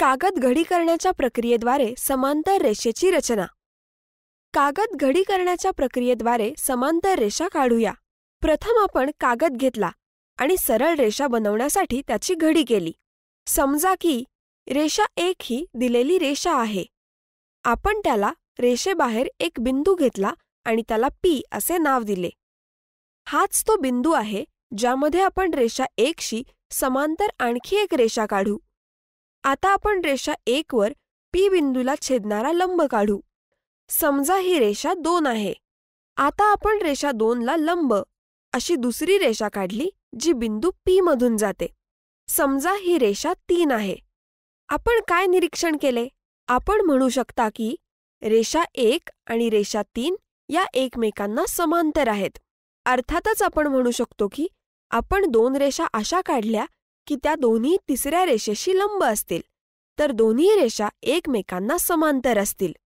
कागद घडी करण्याच्या प्रक्रियेद्वारे समांतर रेषेची रचना कागद घडी करण्याच्या प्रक्रियेद्वारे समांतर रेषा काढूया प्रथम आपण कागद घेतला आणि सरळ रेषा बनवण्यासाठी त्याची घडी केली समजा की रेषा एक ही दिलेली रेषा आहे आपण त्याला रेषेबाहेर एक बिंदू घेतला आणि त्याला पी असे नाव दिले हाच तो बिंदू आहे ज्यामध्ये आपण रेषा एकशी समांतर आणखी एक रेषा काढू आता आपण रेषा एक वर पी बिंदूला छेदणारा लंब काढू समजा ही रेषा दोन आहे आता आपण रेषा दोनला लंब अशी दुसरी रेषा काढली जी बिंदू पी मधून जाते समजा ही रेषा तीन आहे आपण काय निरीक्षण केले आपण म्हणू शकता की रेषा एक आणि रेषा तीन या एकमेकांना समांतर आहेत अर्थातच आपण म्हणू शकतो की आपण दोन रेषा अशा काढल्या की त्या दोन्ही तिसऱ्या रेषेशी लंब असतील तर दोन्ही रेषा एकमेकांना समांतर असतील